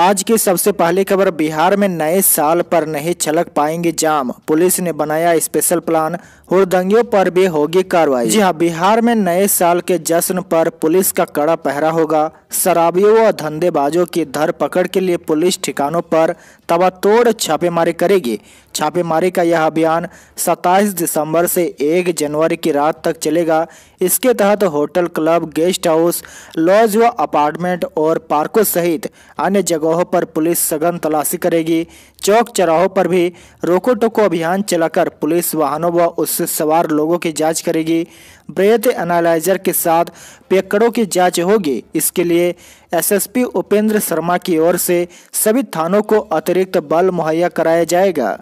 आज की सबसे पहली खबर बिहार में नए साल पर नहीं छलक पाएंगे जाम पुलिस ने बनाया स्पेशल प्लान हुड़दंगियों पर भी होगी कार्रवाई जी हाँ बिहार में नए साल के जश्न पर पुलिस का कड़ा पहरा होगा शराबियों व धंधेबाजों की धर पकड़ के लिए पुलिस ठिकानों पर तबातोड़ छापेमारी करेगी छापेमारी का यह अभियान 27 दिसंबर से 1 जनवरी की रात तक चलेगा इसके तहत hotel club guest house lodge व अपार्टमेंट और पार्कों सहित अन्य जगहों पर पुलिस सघन तलाशी करेगी चौक चौराहों पर भी रोको टोको अभियान चलाकर पुलिस वाहनों व वा उससे सवार लोगों की जांच करेगी ब्रेथ एनालाइजर के साथ पेकड़ों की जांच होगी इसके लिए एसएसपी उपेंद्र शर्मा की ओर से सभी थानों को अतिरिक्त बल मुहैया कराया जाएगा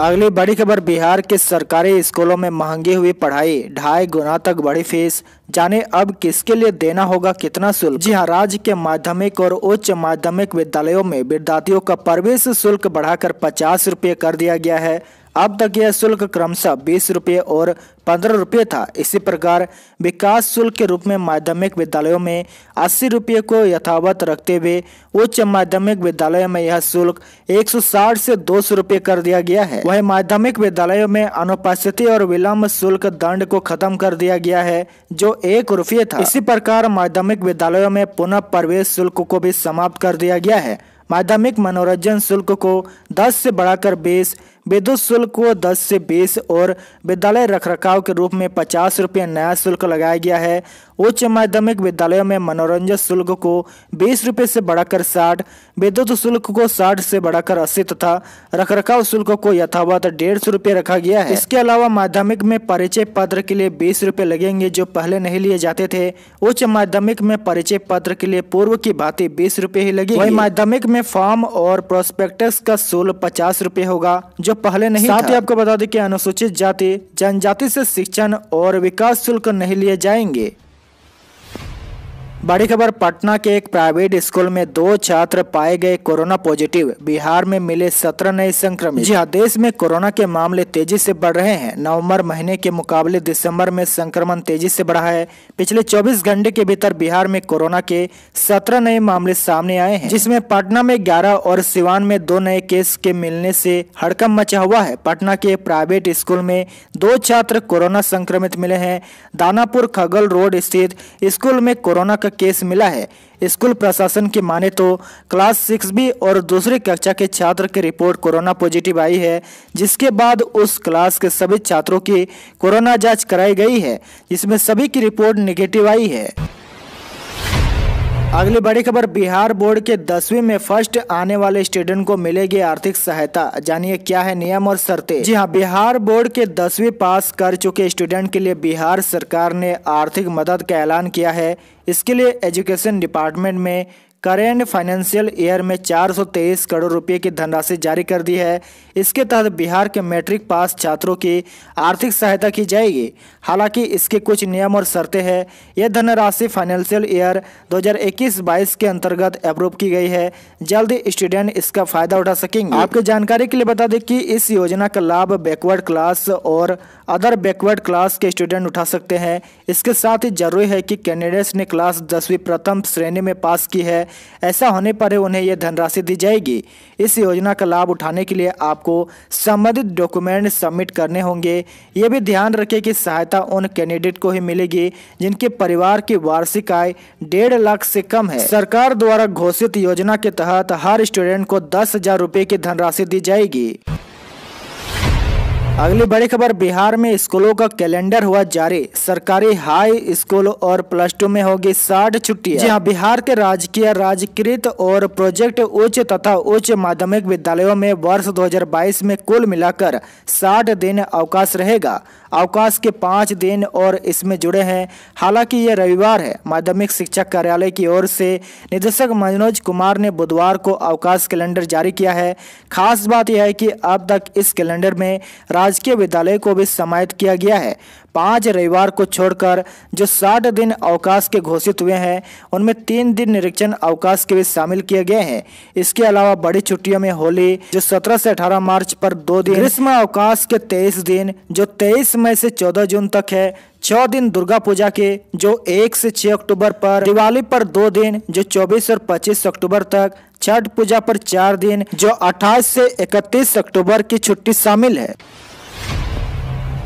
अगली बड़ी खबर बिहार के सरकारी स्कूलों में महंगी हुई पढ़ाई ढाई गुना तक बढ़ी फीस जाने अब किसके लिए देना होगा कितना शुल्क जी हाँ राज्य के माध्यमिक और उच्च माध्यमिक विद्यालयों में विद्यार्थियों का प्रवेश शुल्क बढ़ाकर पचास रुपये कर दिया गया है अब तक यह शुल्क क्रमशः बीस रुपये और पंद्रह रुपये था इसी प्रकार विकास शुल्क के रूप में माध्यमिक विद्यालयों में अस्सी रुपये को यथावत रखते हुए उच्च माध्यमिक विद्यालयों में यह शुल्क 160 से दो सौ रुपये कर दिया गया है वहीं माध्यमिक विद्यालयों में अनुपस्थिति और विलम्ब शुल्क दंड को खत्म कर दिया गया है जो एक रुपये था इसी प्रकार माध्यमिक विद्यालयों में पुनः प्रवेश शुल्क को भी समाप्त कर दिया गया है माध्यमिक मनोरंजन शुल्क को 10 से बढ़ाकर बीस विद्युत शुल्क को 10 से 20 और विद्यालय रखरखाव के रूप में पचास रुपये नया शुल्क लगाया गया है उच्च माध्यमिक विद्यालयों में मनोरंजन शुल्क को बीस रुपये से बढ़ाकर साठ विद्युत शुल्क को साठ से बढ़ाकर अस्सी तथा रखरखाव शुल्क को यथावत डेढ़ सौ रखा गया है इसके अलावा माध्यमिक में परिचय पत्र के लिए बीस लगेंगे जो पहले नहीं लिए जाते थे उच्च माध्यमिक में परिचय पत्र के लिए पूर्व की भांति बीस ही लगे वही माध्यमिक में फॉर्म और प्रोस्पेक्टस का शुल्क पचास होगा जो जो पहले नहीं साथ ही आपको बता दें कि अनुसूचित जाति जनजाति से शिक्षण और विकास शुल्क नहीं लिए जाएंगे बड़ी खबर पटना के एक प्राइवेट स्कूल में दो छात्र पाए गए कोरोना पॉजिटिव बिहार में मिले सत्रह नए संक्रमित जी हाँ, देश में कोरोना के मामले तेजी से बढ़ रहे हैं नवंबर महीने के मुकाबले दिसंबर में संक्रमण तेजी से बढ़ा है पिछले 24 घंटे के भीतर बिहार में कोरोना के सत्रह नए मामले सामने आए हैं जिसमे पटना में ग्यारह और सिवान में दो नए केस के मिलने से हड़कम मचा हुआ है पटना के प्राइवेट स्कूल में दो छात्र कोरोना संक्रमित मिले हैं दानापुर खगल रोड स्थित स्कूल में कोरोना का केस मिला है स्कूल प्रशासन की माने तो क्लास सिक्स बी और दूसरी कक्षा के छात्र की रिपोर्ट कोरोना पॉजिटिव आई है जिसके बाद उस क्लास के सभी छात्रों की कोरोना जांच कराई गई है जिसमें सभी की रिपोर्ट निगेटिव आई है अगली बड़ी खबर बिहार बोर्ड के दसवीं में फर्स्ट आने वाले स्टूडेंट को मिलेगी आर्थिक सहायता जानिए क्या है नियम और शर्तें जी हाँ बिहार बोर्ड के दसवीं पास कर चुके स्टूडेंट के लिए बिहार सरकार ने आर्थिक मदद का ऐलान किया है इसके लिए एजुकेशन डिपार्टमेंट में करेंट फाइनेंशियल ईयर में 423 करोड़ रुपए की धनराशि जारी कर दी है इसके तहत बिहार के मैट्रिक पास छात्रों की आर्थिक सहायता की जाएगी हालांकि इसके कुछ नियम और शर्तें हैं यह धनराशि फाइनेंशियल ईयर 2021-22 के अंतर्गत अप्रूव की गई है जल्द स्टूडेंट इसका फायदा उठा सकेंगे आपकी जानकारी के लिए बता दें कि इस योजना का लाभ बैकवर्ड क्लास और अदर बैकवर्ड क्लास के स्टूडेंट उठा सकते हैं इसके साथ ही जरूरी है कि कैंडिडेट्स ने क्लास दसवीं प्रथम श्रेणी में पास की है ऐसा होने पर उन्हें यह धनराशि दी जाएगी इस योजना का लाभ उठाने के लिए आपको संबंधित डॉक्यूमेंट सबमिट करने होंगे ये भी ध्यान रखें कि सहायता उन कैंडिडेट को ही मिलेगी जिनके परिवार की वार्षिक आय डेढ़ लाख से कम है सरकार द्वारा घोषित योजना के तहत हर स्टूडेंट को दस हजार की धनराशि दी जाएगी अगली बड़ी खबर बिहार में स्कूलों का कैलेंडर हुआ जारी सरकारी हाई स्कूल और प्लस टू में होगी साठ छुट्टी जी हाँ बिहार के राजकीय राजकृत और प्रोजेक्ट उच्च तथा उच्च माध्यमिक विद्यालयों में वर्ष 2022 में कुल मिलाकर 60 दिन अवकाश रहेगा अवकाश के पाँच दिन और इसमें जुड़े हैं हालांकि ये रविवार है माध्यमिक शिक्षा कार्यालय की ओर से निदेशक मनोज कुमार ने बुधवार को अवकाश कैलेंडर जारी किया है खास बात यह है कि अब तक इस कैलेंडर में राजकीय विद्यालय को भी समाहित किया गया है पाँच रविवार को छोड़कर जो साठ दिन अवकाश के घोषित हुए हैं उनमें तीन दिन निरीक्षण अवकाश के भी शामिल किए गए हैं इसके अलावा बड़ी छुट्टियों में होली जो 17 से 18 मार्च पर दो दिन ग्रीष्म अवकाश के 23 दिन जो 23 मई से 14 जून तक है छह दिन दुर्गा पूजा के जो एक से छह अक्टूबर पर दिवाली पर दो दिन जो चौबीस और पच्चीस अक्टूबर तक छठ पूजा पर चार दिन जो अट्ठाईस से इकतीस अक्टूबर की छुट्टी शामिल है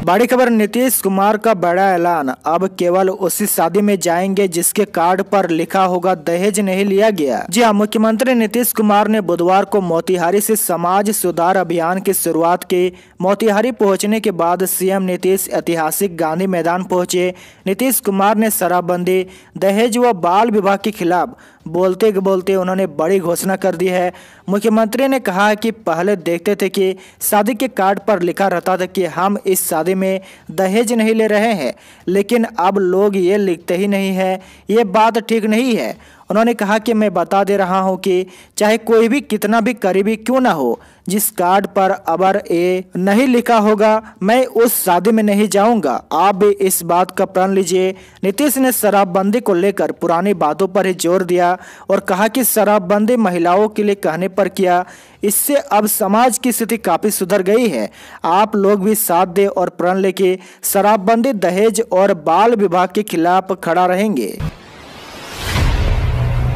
बड़ी खबर नीतीश कुमार का बड़ा ऐलान अब केवल उसी शादी में जाएंगे जिसके कार्ड पर लिखा होगा दहेज नहीं लिया गया जी हाँ मुख्यमंत्री नीतीश कुमार ने बुधवार को मोतिहारी से समाज सुधार अभियान की शुरुआत की मोतिहारी पहुंचने के बाद सीएम नीतीश ऐतिहासिक गांधी मैदान पहुंचे नीतीश कुमार ने शराबबंदी दहेज व बाल विवाह के खिलाफ बोलते बोलते उन्होंने बड़ी घोषणा कर दी है मुख्यमंत्री ने कहा कि पहले देखते थे कि शादी के कार्ड पर लिखा रहता था कि हम इस शादी में दहेज नहीं ले रहे हैं लेकिन अब लोग ये लिखते ही नहीं है ये बात ठीक नहीं है उन्होंने कहा कि मैं बता दे रहा हूं कि चाहे कोई भी कितना भी करीबी क्यों ना हो जिस कार्ड पर अबर ए नहीं लिखा होगा मैं उस शादी में नहीं जाऊंगा आप भी इस बात का प्रण लीजिए नीतीश ने शराबबंदी को लेकर पुरानी बातों पर ही जोर दिया और कहा कि शराबबंदी महिलाओं के लिए कहने पर किया इससे अब समाज की स्थिति काफ़ी सुधर गई है आप लोग भी साथ दे और प्रण लेके शराबबंदी दहेज और बाल विभाग के खिलाफ खड़ा रहेंगे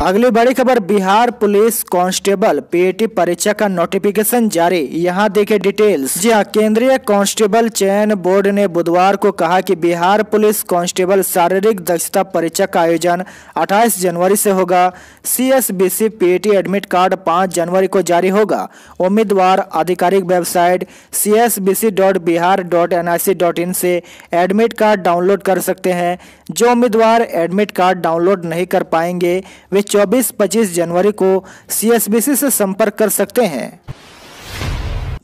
अगली बड़ी खबर बिहार पुलिस कांस्टेबल पीएटी परीक्षा का नोटिफिकेशन जारी यहां देखे डिटेल्स जी हाँ केंद्रीय कांस्टेबल चयन बोर्ड ने बुधवार को कहा कि बिहार पुलिस कांस्टेबल शारीरिक दक्षता परीक्षा का आयोजन 28 जनवरी से होगा सीएसबीसी पीएटी एडमिट कार्ड 5 जनवरी को जारी होगा उम्मीदवार आधिकारिक वेबसाइट सी से एडमिट कार्ड डाउनलोड कर सकते हैं जो उम्मीदवार एडमिट कार्ड डाउनलोड नहीं कर पाएंगे वे 24-25 जनवरी को सीएसबीसी से संपर्क कर सकते हैं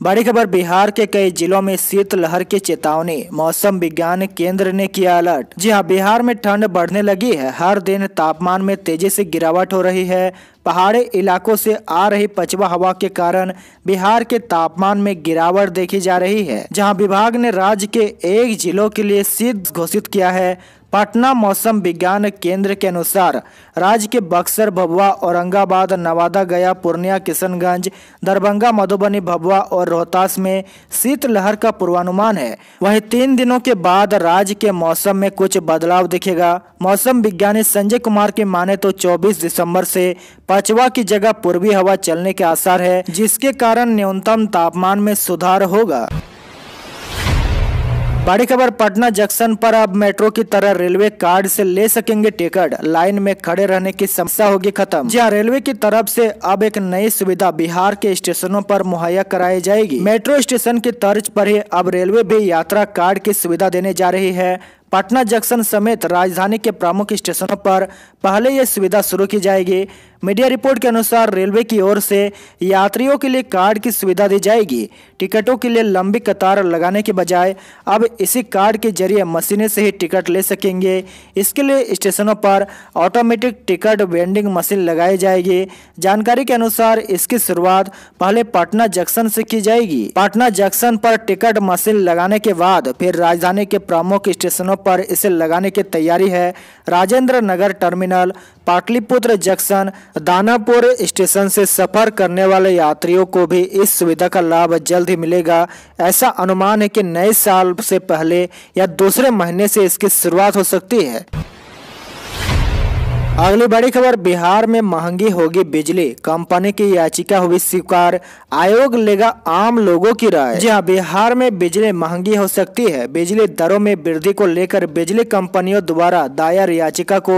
बड़ी खबर बिहार के कई जिलों में शीतलहर की चेतावनी मौसम विज्ञान केंद्र ने किया अलर्ट जी हाँ बिहार में ठंड बढ़ने लगी है हर दिन तापमान में तेजी से गिरावट हो रही है पहाड़ी इलाकों से आ रही पछवा हवा के कारण बिहार के तापमान में गिरावट देखी जा रही है जहां विभाग ने राज्य के एक जिलों के लिए शीत घोषित किया है पटना मौसम विज्ञान केंद्र के अनुसार राज्य के बक्सर भभुआ औरंगाबाद नवादा गया पूर्णिया किशनगंज दरभंगा मधुबनी भभुआ और रोहतास में शीतलहर का पूर्वानुमान है वहीं तीन दिनों के बाद राज्य के मौसम में कुछ बदलाव दिखेगा मौसम विज्ञानी संजय कुमार के माने तो 24 दिसंबर से पचवा की जगह पूर्वी हवा चलने के आसार है जिसके कारण न्यूनतम तापमान में सुधार होगा बड़ी खबर पटना जंक्शन पर अब मेट्रो की तरह रेलवे कार्ड से ले सकेंगे टिकट लाइन में खड़े रहने की समस्या होगी खत्म जहाँ रेलवे की तरफ से अब एक नई सुविधा बिहार के स्टेशनों पर मुहैया कराई जाएगी मेट्रो स्टेशन की तर्ज पर ही अब रेलवे भी यात्रा कार्ड की सुविधा देने जा रही है पटना जंक्शन समेत राजधानी के प्रमुख स्टेशनों पर पहले ये सुविधा शुरू की जाएगी मीडिया रिपोर्ट के अनुसार रेलवे की ओर से यात्रियों के लिए कार्ड की सुविधा दी जाएगी टिकटों के लिए लंबी कतार लगाने के बजाय अब इसी कार्ड के जरिए मशीनें से ही टिकट ले सकेंगे इसके लिए स्टेशनों पर ऑटोमेटिक टिकट वेंडिंग मशीन लगाई जाएगी जानकारी के अनुसार इसकी शुरुआत पहले पटना जंक्शन से की जाएगी पटना जंक्शन पर टिकट मशीन लगाने के बाद फिर राजधानी के प्रमुख स्टेशनों पर इसे लगाने की तैयारी है Rajendra Nagar terminal Pataliputra junction Danapur station से सफर करने वाले यात्रियों को भी इस सुविधा का लाभ जल्द ही मिलेगा ऐसा अनुमान है कि नए साल से पहले या दूसरे महीने से इसकी शुरुआत हो सकती है अगली बड़ी खबर बिहार में महंगी होगी बिजली कंपनी की याचिका हुई स्वीकार आयोग लेगा आम लोगों की राय जी हाँ बिहार में बिजली महंगी हो सकती है बिजली दरों में वृद्धि को लेकर बिजली कंपनियों द्वारा दायर याचिका को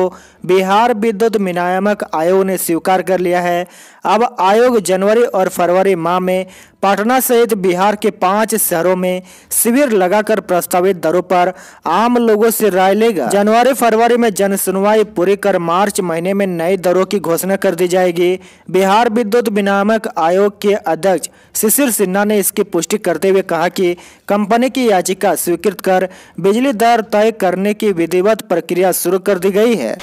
बिहार विद्युत विनियामक आयोग ने स्वीकार कर लिया है अब आयोग जनवरी और फरवरी माह में पटना सहित बिहार के पांच शहरों में शिविर लगाकर प्रस्तावित दरों पर आम लोगों से राय लेगा जनवरी फरवरी में जन सुनवाई पूरी कर मार्च महीने में नई दरों की घोषणा कर दी जाएगी बिहार विद्युत विनामक आयोग के अध्यक्ष शिशिर सिन्हा ने इसकी पुष्टि करते हुए कहा कि कंपनी की याचिका स्वीकृत कर बिजली दर तय करने की विधिवत प्रक्रिया शुरू कर दी गई है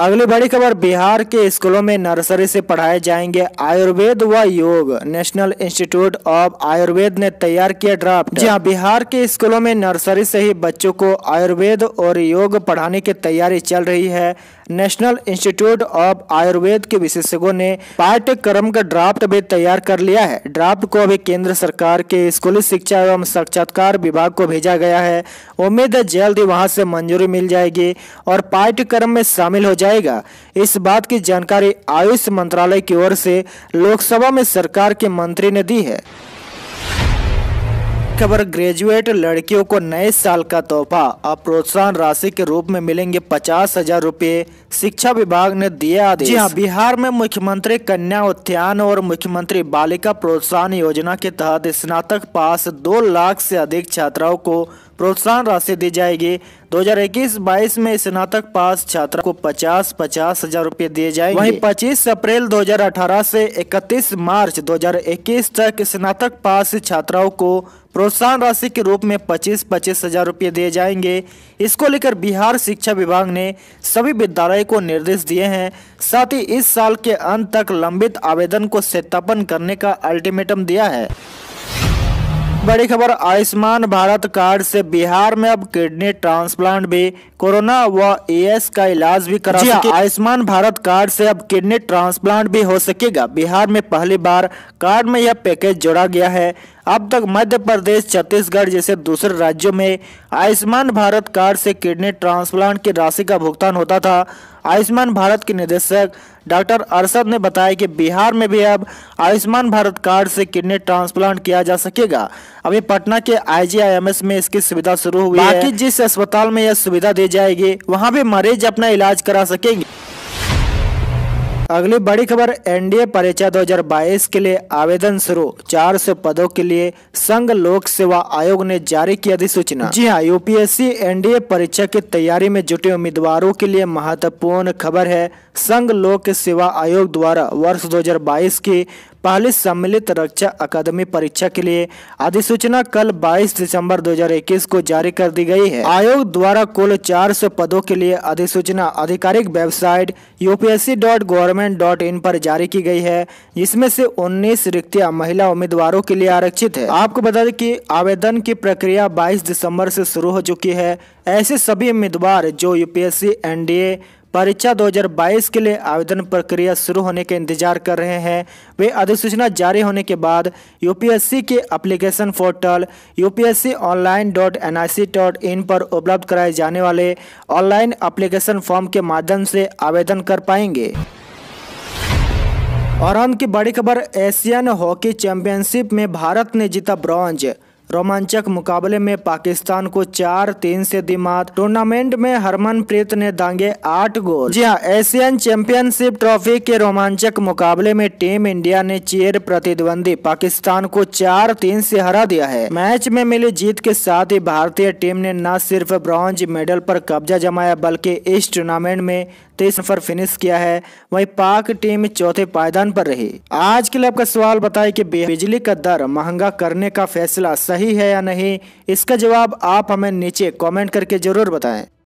अगली बड़ी खबर बिहार के स्कूलों में नर्सरी से पढ़ाए जाएंगे आयुर्वेद व योग नेशनल इंस्टीट्यूट ऑफ आयुर्वेद ने तैयार किया ड्राफ्ट जी हाँ बिहार के स्कूलों में नर्सरी से ही बच्चों को आयुर्वेद और योग पढ़ाने की तैयारी चल रही है नेशनल इंस्टीट्यूट ऑफ आयुर्वेद के विशेषज्ञों ने पाठ्यक्रम का ड्राफ्ट भी तैयार कर लिया है ड्राफ्ट को अभी केंद्र सरकार के स्कूली शिक्षा एवं साक्षात्कार विभाग को भेजा गया है उम्मीद है जल्द ही वहाँ से मंजूरी मिल जाएगी और पाठ्यक्रम में शामिल हो जाए जाएगा इस बात की जानकारी आयुष मंत्रालय की ओर से लोकसभा में सरकार के मंत्री ने दी है खबर ग्रेजुएट लड़कियों को नए साल का तोहफा अब प्रोत्साहन राशि के रूप में मिलेंगे पचास हजार रूपए शिक्षा विभाग ने दिया आदेश जी हाँ बिहार में मुख्यमंत्री कन्या उत्थान और मुख्यमंत्री बालिका प्रोत्साहन योजना के तहत स्नातक पास दो लाख से अधिक छात्राओं को प्रोत्साहन राशि दी जाएगी 2021-22 में स्नातक पास छात्रा को पचास पचास हजार रूपए दिए जाएंगे वहीं 25 अप्रैल 2018 से 31 मार्च 2021 तक स्नातक पास छात्राओं को प्रोत्साहन राशि के रूप में पच्चीस पच्चीस हजार रुपये दिए जाएंगे इसको लेकर बिहार शिक्षा विभाग ने सभी विद्यालय को निर्देश दिए हैं साथ ही इस साल के अंत तक लंबित आवेदन को सत्यापन करने का अल्टीमेटम दिया है बड़ी खबर आयुष्मान भारत कार्ड से बिहार में अब किडनी ट्रांसप्लांट भी कोरोना व एएस का इलाज भी करा हाँ। आयुष्मान भारत कार्ड से अब किडनी ट्रांसप्लांट भी हो सकेगा बिहार में पहली बार कार्ड में यह पैकेज जोड़ा गया है अब तक मध्य प्रदेश छत्तीसगढ़ जैसे दूसरे राज्यों में आयुष्मान भारत कार्ड से किडनी ट्रांसप्लांट की राशि का भुगतान होता था आयुष्मान भारत के निदेशक डॉक्टर अरसद ने बताया कि बिहार में भी अब आयुष्मान भारत कार्ड से किडनी ट्रांसप्लांट किया जा सकेगा अभी पटना के आईजीआईएमएस में इसकी सुविधा शुरू हुई है बाकी जिस अस्पताल में यह सुविधा दी जाएगी वहां भी मरीज अपना इलाज करा सकेंगे अगली बड़ी खबर एनडीए परीक्षा 2022 के लिए आवेदन शुरू 400 पदों के लिए संघ लोक सेवा आयोग ने जारी की अधिसूचना जी हां यूपीएससी एनडीए परीक्षा की तैयारी में जुटे उम्मीदवारों के लिए महत्वपूर्ण खबर है संघ लोक सेवा आयोग द्वारा वर्ष 2022 की पहली सम्मिलित रक्षा अकादमी परीक्षा के लिए अधिसूचना कल 22 दिसंबर 2021 को जारी कर दी गई है आयोग द्वारा कुल 400 पदों के लिए अधिसूचना आधिकारिक वेबसाइट यूपीएससी.गवर्नमेंट.इन पर जारी की गई है जिसमें से 19 रिक्तियां महिला उम्मीदवारों के लिए आरक्षित है आपको बता दें कि आवेदन की प्रक्रिया बाईस दिसम्बर से शुरू हो चुकी है ऐसे सभी उम्मीदवार जो यूपीएससी एनडीए परीक्षा 2022 के लिए आवेदन प्रक्रिया शुरू होने के इंतजार कर रहे हैं वे अधिसूचना जारी होने के बाद यूपीएससी के application portal UPSC online dot N I C dot in पर उपलब्ध कराए जाने वाले ऑनलाइन एप्लीकेशन फॉर्म के माध्यम से आवेदन कर पाएंगे और हम की बड़ी खबर एशियन हॉकी चैंपियनशिप में भारत ने जीता ब्रॉन्ज रोमांचक मुकाबले में पाकिस्तान को चार तीन से दिमाग टूर्नामेंट में हरमनप्रीत ने दांगे आठ गोल जी हाँ एशियन चैंपियनशिप ट्रॉफी के रोमांचक मुकाबले में टीम इंडिया ने चेर प्रतिद्वंदी पाकिस्तान को चार तीन से हरा दिया है मैच में मिली जीत के साथ ही भारतीय टीम ने न सिर्फ ब्रॉन्ज मेडल पर कब्जा जमाया बल्कि इस टूर्नामेंट में तेईस नंबर फिनिश किया है वहीं पाक टीम चौथे पायदान पर रही आज के लिए आपका सवाल बताए कि बिजली का दर महंगा करने का फैसला सही है या नहीं इसका जवाब आप हमें नीचे कमेंट करके जरूर बताएं